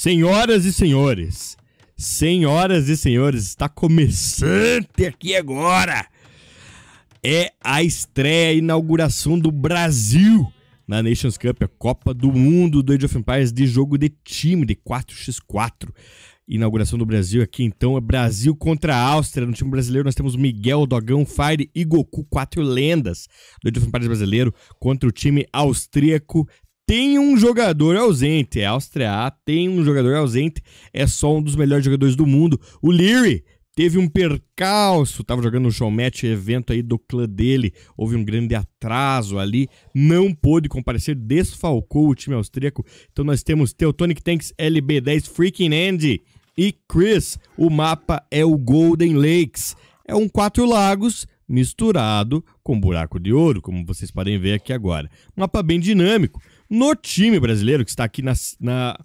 Senhoras e senhores, senhoras e senhores, está começando aqui agora. É a estreia, a inauguração do Brasil na Nations Cup, a Copa do Mundo do Age of Empires de jogo de time de 4x4. Inauguração do Brasil aqui então é Brasil contra a Áustria. No time brasileiro nós temos Miguel, Dogão, Fire e Goku, quatro lendas do Age of Empires brasileiro contra o time austríaco tem um jogador ausente. É Áustria A tem um jogador ausente. É só um dos melhores jogadores do mundo. O Leary teve um percalço, estava jogando um showmatch, evento aí do clã dele, houve um grande atraso ali, não pôde comparecer, desfalcou o time austríaco. Então nós temos Teutonic Tanks LB10 Freaking Andy e Chris. O mapa é o Golden Lakes. É um quatro lagos misturado com buraco de ouro, como vocês podem ver aqui agora. mapa bem dinâmico no time brasileiro, que está aqui na, na,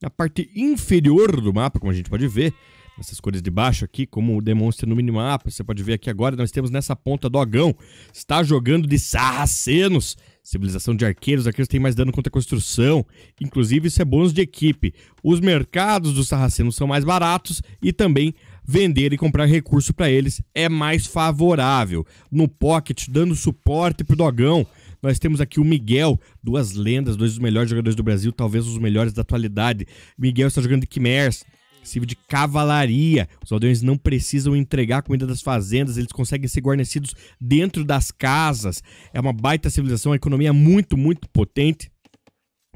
na parte inferior do mapa, como a gente pode ver, essas cores de baixo aqui, como demonstra no minimapa. Você pode ver aqui agora, nós temos nessa ponta do Dogão. Está jogando de Sarracenos. Civilização de arqueiros, arqueiros têm mais dano contra a construção. Inclusive, isso é bônus de equipe. Os mercados dos Sarracenos são mais baratos e também vender e comprar recurso para eles é mais favorável. No pocket, dando suporte para o Dogão. Nós temos aqui o Miguel, duas lendas, dois dos melhores jogadores do Brasil, talvez os melhores da atualidade. Miguel está jogando de Khmers, civil de cavalaria. Os aldeões não precisam entregar comida das fazendas, eles conseguem ser guarnecidos dentro das casas. É uma baita civilização, uma economia é muito, muito potente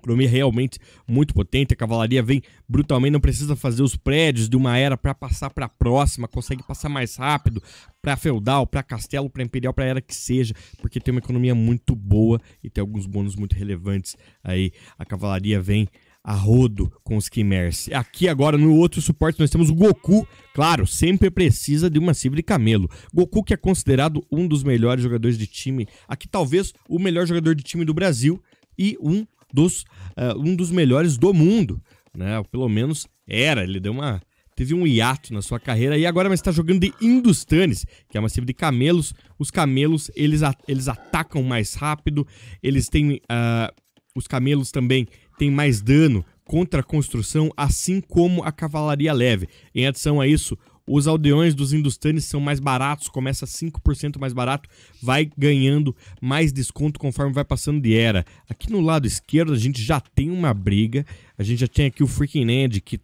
economia realmente muito potente, a cavalaria vem brutalmente, não precisa fazer os prédios de uma era para passar para a próxima, consegue passar mais rápido para feudal, para castelo, para imperial, para era que seja, porque tem uma economia muito boa e tem alguns bônus muito relevantes aí. A cavalaria vem a rodo com os Kimers. Aqui agora no outro suporte nós temos o Goku, claro, sempre precisa de uma cibra de camelo. Goku que é considerado um dos melhores jogadores de time, aqui talvez o melhor jogador de time do Brasil e um dos uh, um dos melhores do mundo, né? Pelo menos era, ele deu uma teve um hiato na sua carreira e agora está jogando de Industanes, que é uma civil de camelos. Os camelos, eles, a, eles atacam mais rápido, eles têm uh, os camelos também têm mais dano contra a construção, assim como a cavalaria leve. Em adição a isso, os aldeões dos industanes são mais baratos, começa 5% mais barato, vai ganhando mais desconto conforme vai passando de era. Aqui no lado esquerdo a gente já tem uma briga, a gente já tem aqui o Freaking Ned que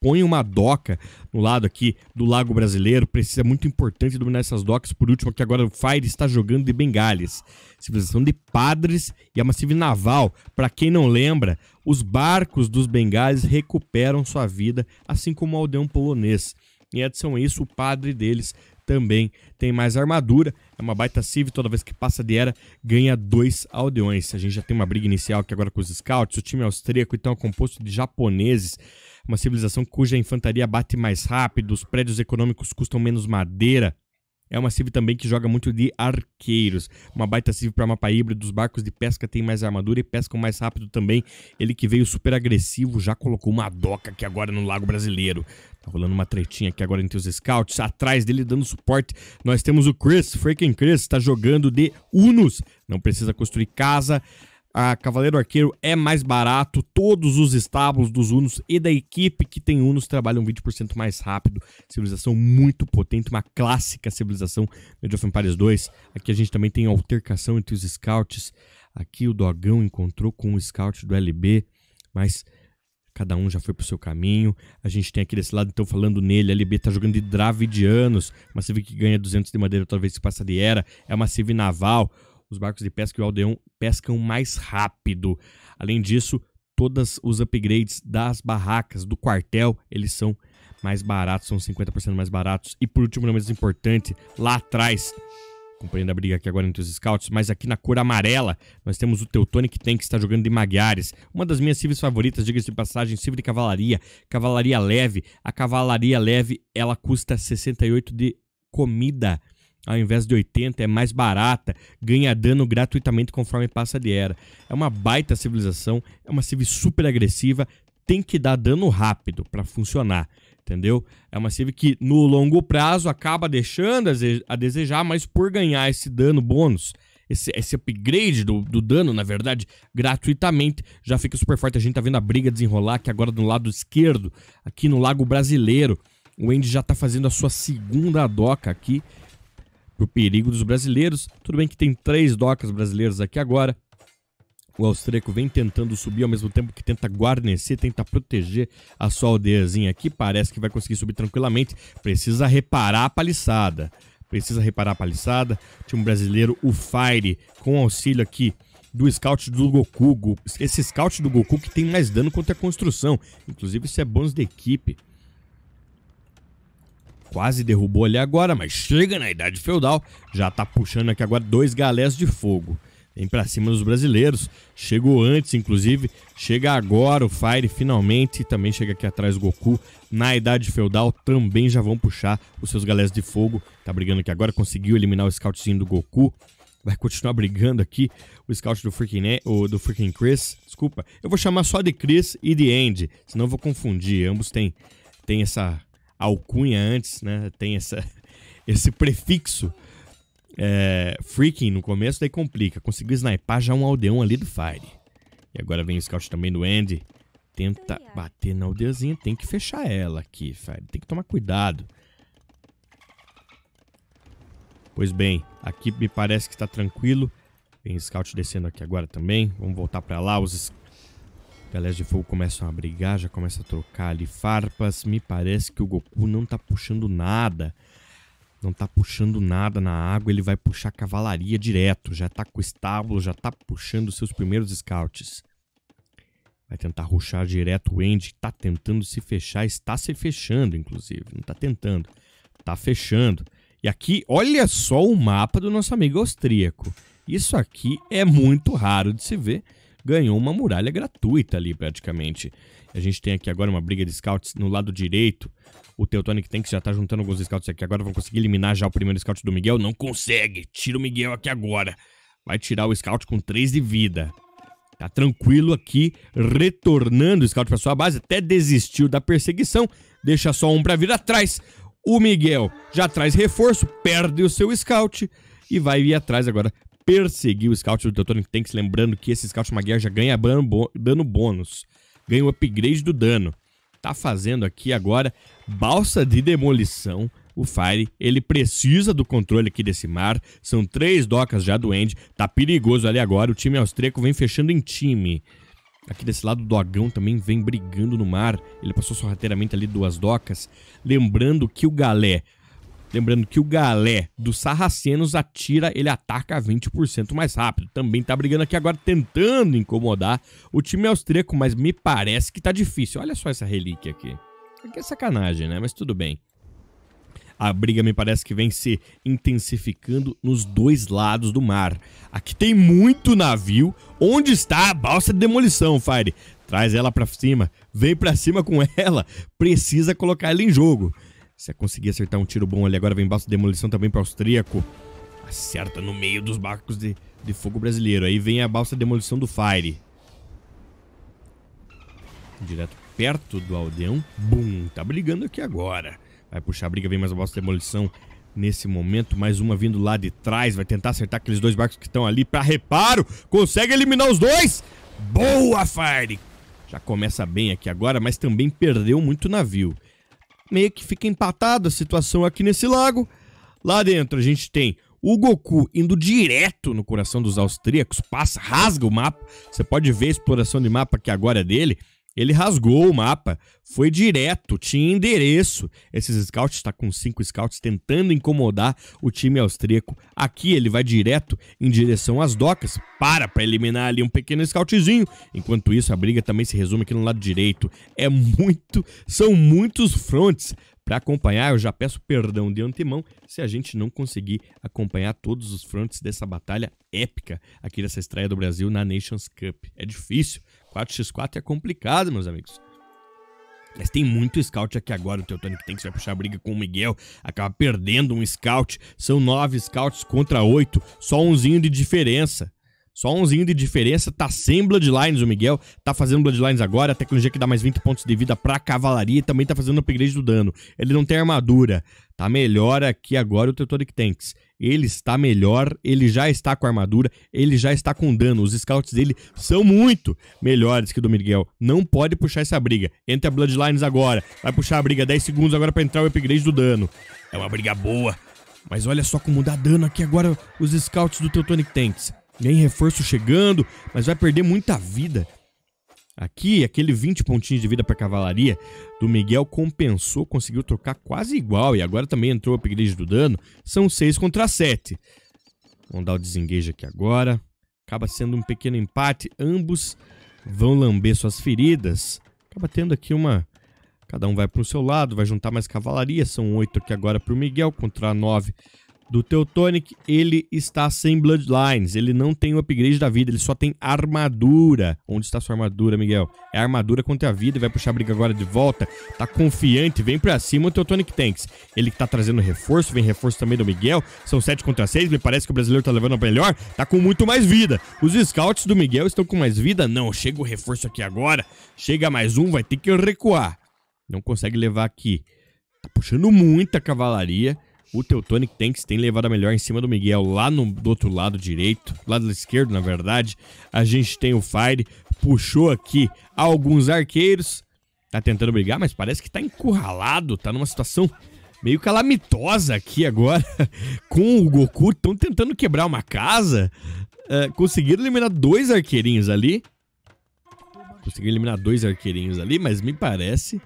põe uma doca no lado aqui do Lago Brasileiro. Precisa muito importante dominar essas docas. Por último, que agora o Fire está jogando de Bengales. Civilização de padres e a é uma naval. Para quem não lembra, os barcos dos Bengales recuperam sua vida, assim como o aldeão polonês adição Edson isso, o padre deles também tem mais armadura. É uma baita civ, toda vez que passa de era, ganha dois aldeões. A gente já tem uma briga inicial aqui agora com os scouts. O time austríaco, então, é composto de japoneses, uma civilização cuja infantaria bate mais rápido, os prédios econômicos custam menos madeira. É uma civ também que joga muito de arqueiros. Uma baita civ para mapa híbrido. Os barcos de pesca têm mais armadura e pescam mais rápido também. Ele que veio super agressivo já colocou uma doca aqui agora no Lago Brasileiro. Tá rolando uma tretinha aqui agora entre os scouts. Atrás dele dando suporte. Nós temos o Chris, freaking Chris, tá jogando de Unos. Não precisa construir casa. A Cavaleiro Arqueiro é mais barato. Todos os estábulos dos Unos e da equipe que tem Unos trabalham 20% mais rápido. Civilização muito potente, uma clássica civilização né, Age of Empires 2. Aqui a gente também tem altercação entre os scouts. Aqui o Dogão encontrou com o scout do LB, mas cada um já foi pro seu caminho. A gente tem aqui desse lado, então, falando nele, a LB tá jogando de Dravidianos, uma civ que ganha 200 de madeira, talvez se passa de era, é uma civ naval os barcos de pesca e o aldeão pescam mais rápido. Além disso, todos os upgrades das barracas, do quartel, eles são mais baratos, são 50% mais baratos. E por último, não menos importante, lá atrás, acompanhando a briga aqui agora entre os scouts, mas aqui na cor amarela, nós temos o Teutonic Tank que está jogando de Magiares. Uma das minhas civis favoritas, diga-se de passagem, civil de cavalaria, cavalaria leve. A cavalaria leve, ela custa 68 de comida ao invés de 80, é mais barata, ganha dano gratuitamente conforme passa de era. É uma baita civilização, é uma civ super agressiva, tem que dar dano rápido para funcionar, entendeu? É uma civ que no longo prazo acaba deixando a desejar, mas por ganhar esse dano bônus, esse, esse upgrade do, do, dano, na verdade, gratuitamente, já fica super forte. A gente tá vendo a briga desenrolar que agora do lado esquerdo, aqui no Lago Brasileiro. O Andy já tá fazendo a sua segunda doca aqui para o perigo dos brasileiros. Tudo bem que tem três docas brasileiros aqui agora. O austríaco vem tentando subir ao mesmo tempo que tenta guarnecer, tenta proteger a sua aldeiazinha aqui. Parece que vai conseguir subir tranquilamente. Precisa reparar a paliçada. Precisa reparar a paliçada. O time brasileiro, o Fire, com auxílio aqui do scout do Goku. Esse scout do Goku que tem mais dano contra a construção. Inclusive, isso é bônus de equipe. Quase derrubou ali agora, mas chega na idade feudal, já tá puxando aqui agora dois galés de fogo. Vem pra cima dos brasileiros, chegou antes inclusive, chega agora o Fire finalmente, também chega aqui atrás o Goku. Na idade feudal também já vão puxar os seus galés de fogo, tá brigando aqui agora, conseguiu eliminar o scoutzinho do Goku vai continuar brigando aqui. O scout do freaking, ne o, do freaking Chris, desculpa. Eu vou chamar só de Chris e de Andy, senão eu vou confundir. Ambos têm, têm essa, alcunha antes, né? Tem essa, esse prefixo é, freaking no começo, daí complica. Conseguiu sniper já um aldeão ali do Fire. E agora vem o scout também do Andy. Tenta bater na aldeazinha, Tem que fechar ela aqui, Fire. Tem que tomar cuidado. Pois bem, aqui me parece que está tranquilo. Tem scout descendo aqui agora também. Vamos voltar para lá. Os Galera de fogo começam a brigar, já começa a trocar ali farpas. Me parece que o Goku não tá puxando nada. Não tá puxando nada na água, ele vai puxar cavalaria direto. Já tá com o estábulo, já tá puxando seus primeiros scouts. Vai tentar ruxar direto o Andy, tá tentando se fechar, está se fechando, inclusive. Não tá tentando, tá fechando. E aqui, olha só o mapa do nosso amigo austríaco. Isso aqui é muito raro de se ver ganhou uma muralha gratuita ali praticamente. A gente tem aqui agora uma briga de scouts no lado direito. O Teutonic que já tá juntando alguns scouts aqui agora. Vão conseguir eliminar já o primeiro scout do Miguel? Não consegue. Tira o Miguel aqui agora. Vai tirar o scout com 3 de vida. Tá tranquilo aqui, retornando o scout pra sua base. Até desistiu da perseguição. Deixa só um pra vir atrás. O Miguel já traz reforço, perde o seu scout e vai vir atrás agora perseguir o scout do Teutonic Tanks, lembrando que esse scout Maguire já ganha dano bônus, ganha o upgrade do dano. Tá fazendo aqui agora balsa de demolição. O Fire, ele precisa do controle aqui desse mar. São três docas já do End. Tá perigoso ali agora. O time austríaco vem fechando em time. Aqui desse lado, o Dogão também vem brigando no mar. Ele passou sorrateiramente ali duas docas. Lembrando que o Galé Lembrando que o Galé dos Sarracenos atira, ele ataca 20% mais rápido. Também tá brigando aqui agora, tentando incomodar o time austríaco, mas me parece que tá difícil. Olha só essa relíquia aqui. Aqui é sacanagem, né? Mas tudo bem. A briga me parece que vem se intensificando nos dois lados do mar. Aqui tem muito navio. Onde está a balsa de demolição, Fire? Traz ela para cima. Vem para cima com ela. Precisa colocar ela em jogo. Se conseguir acertar um tiro bom ali, agora vem baixo demolição também para o austríaco. Acerta no meio dos barcos de, de fogo brasileiro. Aí vem a balsa de demolição do Fire. Direto perto do aldeão. Bum, tá brigando aqui agora. Vai puxar a briga, vem mais a balsa de demolição nesse momento. Mais uma vindo lá de trás. Vai tentar acertar aqueles dois barcos que estão ali para reparo. Consegue eliminar os dois. Boa, Fire! Já começa bem aqui agora, mas também perdeu muito navio meio que fica empatada a situação aqui nesse lago. Lá dentro a gente tem o Goku indo direto no coração dos austríacos, passa, rasga o mapa. Você pode ver a exploração de mapa que agora é dele. Ele rasgou o mapa, foi direto, tinha endereço. Esses scouts está com cinco scouts tentando incomodar o time austríaco. Aqui ele vai direto em direção às docas, para para eliminar ali um pequeno scoutzinho. Enquanto isso, a briga também se resume aqui no lado direito. É muito, são muitos fronts para acompanhar, eu já peço perdão de antemão se a gente não conseguir acompanhar todos os fronts dessa batalha épica aqui dessa estreia do Brasil na Nations Cup. É difícil, 4x4 é complicado, meus amigos. Mas tem muito scout aqui agora. O teutônico que tem que vai puxar a briga com o Miguel. Acaba perdendo um scout. São nove scouts contra oito. Só umzinho de diferença. Só umzinho de diferença, tá sem Bloodlines o Miguel, tá fazendo Bloodlines agora, a tecnologia que dá mais 20 pontos de vida pra cavalaria e também tá fazendo upgrade do dano. Ele não tem armadura, tá melhor aqui agora o Teutonic Tanks. Ele está melhor, ele já está com armadura, ele já está com dano. Os scouts dele são muito melhores que o do Miguel. Não pode puxar essa briga. Entra Bloodlines agora, vai puxar a briga, 10 segundos agora pra entrar o upgrade do dano. É uma briga boa, mas olha só como dá dano aqui agora os scouts do Teutonic Tanks. Nem reforço chegando, mas vai perder muita vida. Aqui, aquele 20 pontinhos de vida para cavalaria do Miguel compensou, conseguiu trocar quase igual e agora também entrou o upgrade do dano. São 6 contra 7. Vamos dar o desengage aqui agora. Acaba sendo um pequeno empate. Ambos vão lamber suas feridas. Acaba tendo aqui uma... Cada um vai para o seu lado, vai juntar mais cavalaria. São 8 aqui agora para o Miguel contra 9 do Teutonic, ele está sem Bloodlines, ele não tem o upgrade da vida, ele só tem armadura. Onde está sua armadura, Miguel? É armadura contra a vida, vai puxar a briga agora de volta, tá confiante, vem pra cima o Teutonic Tanks. Ele que tá trazendo reforço, vem reforço também do Miguel, são 7 contra 6, me parece que o brasileiro tá levando a melhor, tá com muito mais vida. Os scouts do Miguel estão com mais vida? Não, chega o reforço aqui agora, chega mais um, vai ter que recuar. Não consegue levar aqui. Tá puxando muita cavalaria. O Teutonic Tanks tem levado a melhor em cima do Miguel lá no, do outro lado direito, lado esquerdo, na verdade. A gente tem o Fire, puxou aqui alguns arqueiros. Tá tentando brigar, mas parece que tá encurralado, tá numa situação meio calamitosa aqui agora. Com o Goku, estão tentando quebrar uma casa. Uh, conseguiram eliminar dois arqueirinhos ali. Conseguiram eliminar dois arqueirinhos ali, mas me parece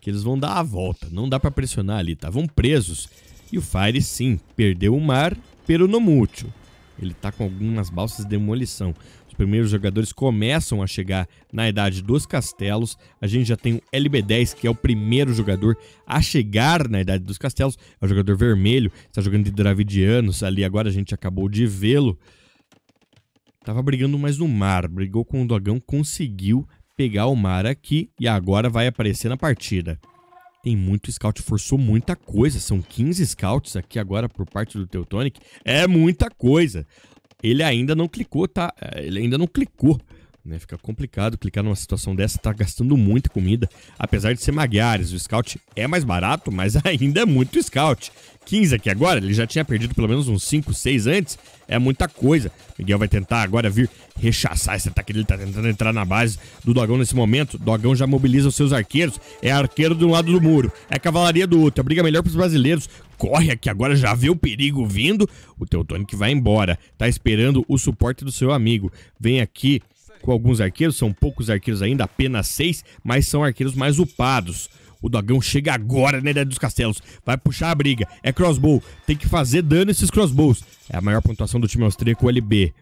que eles vão dar a volta. Não dá para pressionar ali, estavam tá? presos. E o Fire, sim, perdeu o mar pelo Nomútil. Ele está com algumas balsas de demolição. Os primeiros jogadores começam a chegar na idade dos castelos. A gente já tem o LB10, que é o primeiro jogador a chegar na idade dos castelos. É o jogador vermelho, está jogando de Dravidianos ali. Agora a gente acabou de vê-lo. Tava brigando mais no mar, brigou com o Dogão, conseguiu pegar o mar aqui e agora vai aparecer na partida tem muito scout, forçou muita coisa. São 15 scouts aqui agora por parte do Teutonic. É muita coisa. Ele ainda não clicou, tá? É, ele ainda não clicou né? Fica complicado clicar numa situação dessa, tá gastando muita comida, apesar de ser Magiares. O Scout é mais barato, mas ainda é muito Scout. 15 aqui agora, ele já tinha perdido pelo menos uns 5, 6 antes, é muita coisa. Miguel vai tentar agora vir rechaçar esse ataque ele tá tentando entrar na base do Dogão nesse momento. Dogão já mobiliza os seus arqueiros, é arqueiro de um lado do muro, é cavalaria do outro, é briga melhor pros brasileiros. Corre aqui agora, já vê o perigo vindo. O Teutônico vai embora, tá esperando o suporte do seu amigo. Vem aqui com alguns arqueiros, são poucos arqueiros ainda, apenas seis, mas são arqueiros mais upados. O Dogão chega agora na né, ideia dos castelos. Vai puxar a briga. É crossbow. Tem que fazer dano esses crossbows. É a maior pontuação do time austríaco, o LB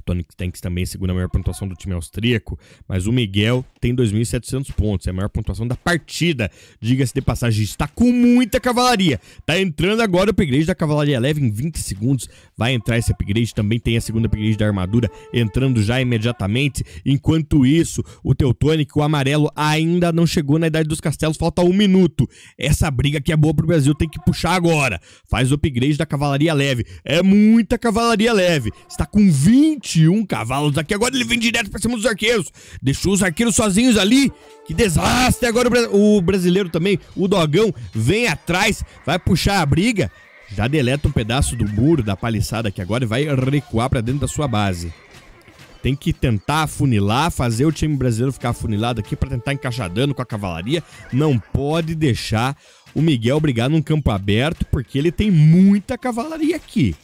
que Tony Tanks também é a segunda maior pontuação do time austríaco, mas o Miguel tem 2.700 pontos, é a maior pontuação da partida, diga-se de passagem, está com muita cavalaria, tá entrando agora o upgrade da cavalaria leve em 20 segundos, vai entrar esse upgrade, também tem a segunda upgrade da armadura entrando já imediatamente, enquanto isso, o Teutônico, o amarelo, ainda não chegou na idade dos castelos, falta um minuto, essa briga que é boa pro Brasil tem que puxar agora, faz o upgrade da cavalaria leve, é muita cavalaria leve, está com 20 21 cavalos aqui. Agora ele vem direto pra cima dos arqueiros. Deixou os arqueiros sozinhos ali. Que desastre! Agora o, bra o brasileiro também, o dogão, vem atrás, vai puxar a briga. Já deleta um pedaço do muro, da paliçada aqui agora e vai recuar para dentro da sua base. Tem que tentar afunilar, fazer o time brasileiro ficar afunilado aqui para tentar encaixar dano com a cavalaria. Não pode deixar o Miguel brigar num campo aberto, porque ele tem muita cavalaria aqui.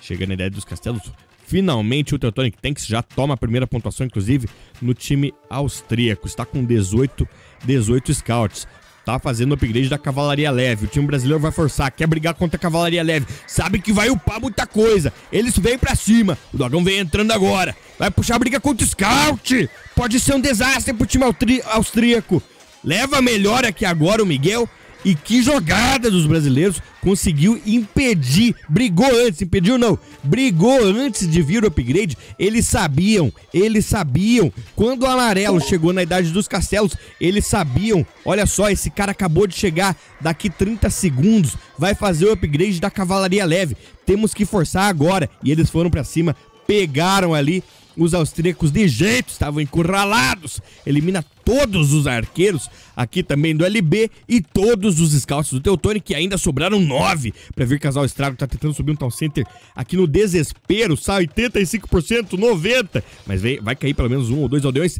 Chega na ideia dos castelos, Finalmente, o Teutonic Tanks já toma a primeira pontuação, inclusive, no time austríaco. Está com 18, 18 scouts. Tá fazendo upgrade da cavalaria leve. O time brasileiro vai forçar, quer brigar contra a cavalaria leve. Sabe que vai upar muita coisa. Eles vêm para cima. O Dogão vem entrando agora. Vai puxar a briga contra o scout. Pode ser um desastre pro time austríaco. Leva melhor aqui agora o Miguel e que jogada dos brasileiros conseguiu impedir, brigou antes, impediu não, brigou antes de vir o upgrade. Eles sabiam, eles sabiam. Quando o amarelo chegou na idade dos castelos, eles sabiam. Olha só, esse cara acabou de chegar, daqui 30 segundos vai fazer o upgrade da cavalaria leve. Temos que forçar agora. E eles foram para cima, pegaram ali os austríacos de jeito estavam encurralados. Elimina todos os arqueiros aqui também do LB e todos os scouts do Teutônio, que ainda sobraram nove. Pra ver casal estrago tá tentando subir um tal center aqui no desespero. Sai 85%, 90%. Mas vai, vai cair pelo menos um ou dois aldeões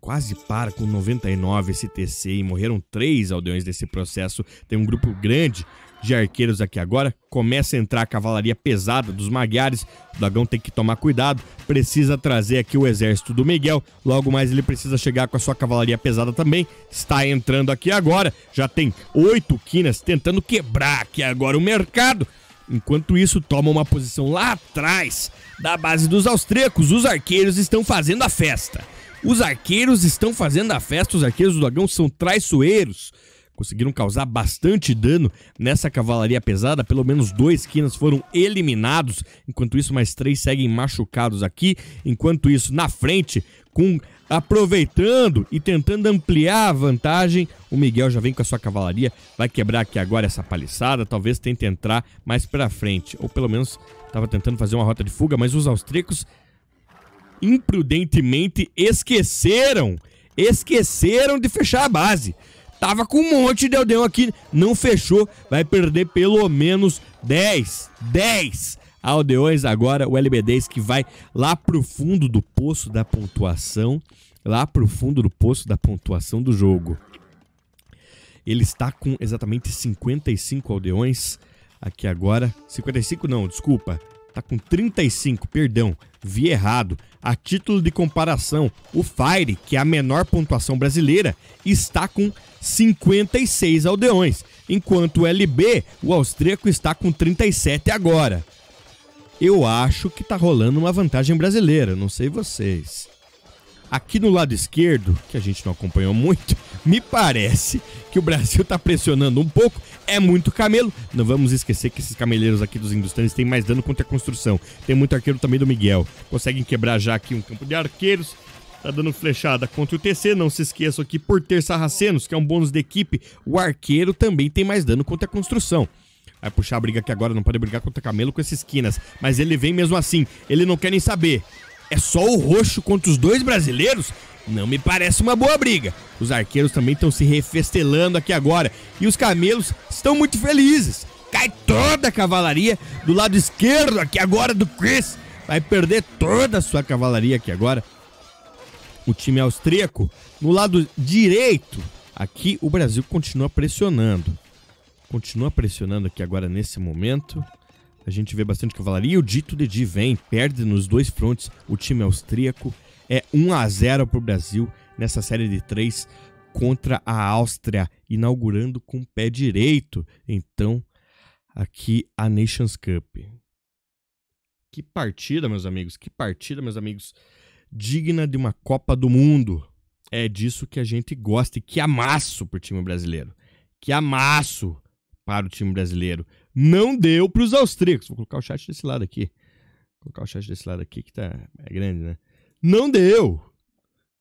quase para com 99 STC e morreram três aldeões desse processo. Tem um grupo grande de arqueiros aqui agora. Começa a entrar a cavalaria pesada dos magiares. O Dagão tem que tomar cuidado. Precisa trazer aqui o exército do Miguel. Logo mais ele precisa chegar com a sua cavalaria pesada também. Está entrando aqui agora. Já tem oito quinas tentando quebrar aqui agora o mercado. Enquanto isso, toma uma posição lá atrás da base dos austríacos. Os arqueiros estão fazendo a festa. Os arqueiros estão fazendo a festa. Os arqueiros do Dagão são traiçoeiros conseguiram causar bastante dano nessa cavalaria pesada. Pelo menos dois quinas foram eliminados. Enquanto isso, mais três seguem machucados aqui. Enquanto isso, na frente, com aproveitando e tentando ampliar a vantagem. O Miguel já vem com a sua cavalaria, vai quebrar aqui agora essa paliçada, talvez tente entrar mais para frente, ou pelo menos estava tentando fazer uma rota de fuga, mas os austríacos imprudentemente esqueceram, esqueceram de fechar a base. Tava com um monte de Eldeu aqui, não fechou, vai perder pelo menos 10. 10 aldeões agora, o LB10 que vai lá pro fundo do poço da pontuação, lá pro fundo do poço da pontuação do jogo. Ele está com exatamente 55 aldeões aqui agora. 55 não, desculpa tá com 35, perdão, vi errado. A título de comparação, o Fire, que é a menor pontuação brasileira, está com 56 aldeões, enquanto o LB, o austríaco, está com 37 agora. Eu acho que tá rolando uma vantagem brasileira, não sei vocês. Aqui no lado esquerdo, que a gente não acompanhou muito, me parece que o Brasil está pressionando um pouco. É muito camelo. Não vamos esquecer que esses cameleiros aqui dos industriais têm mais dano contra a construção. Tem muito arqueiro também do Miguel. Conseguem quebrar já aqui um campo de arqueiros. Tá dando flechada contra o TC, não se esqueçam que por ter Sarracenos, que é um bônus de equipe, o arqueiro também tem mais dano contra a construção. Vai puxar a briga aqui agora, não pode brigar contra Camelo com esses esquinas. Mas ele vem mesmo assim, ele não quer nem saber. É só o roxo contra os dois brasileiros? Não me parece uma boa briga. Os arqueiros também estão se refestelando aqui agora e os camelos estão muito felizes. Cai toda a cavalaria do lado esquerdo aqui agora do Chris. Vai perder toda a sua cavalaria aqui agora. O time austríaco no lado direito. Aqui o Brasil continua pressionando. Continua pressionando aqui agora nesse momento. A gente vê bastante cavalaria. E o Dito Dedi vem, perde nos dois frontes. O time austríaco é 1 a 0 para o Brasil nessa série de três contra a Áustria, inaugurando com o pé direito. Então, aqui a Nations Cup. Que partida, meus amigos, que partida, meus amigos. Digna de uma Copa do Mundo. É disso que a gente gosta e que amasso para o time brasileiro. Que amasso para o time brasileiro não deu para os austríacos. Vou colocar o chat desse lado aqui. Vou colocar o chat desse lado aqui que tá é grande, né? Não deu.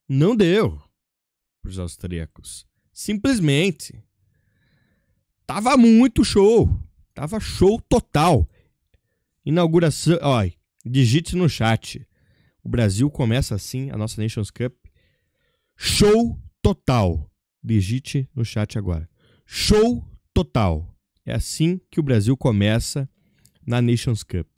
Não deu para os austríacos. Simplesmente tava muito show. Tava show total. Inauguração, Olha, digite no chat. O Brasil começa assim a nossa Nations Cup. Show total. Digite no chat agora. Show total. É assim que o Brasil começa na Nations Cup.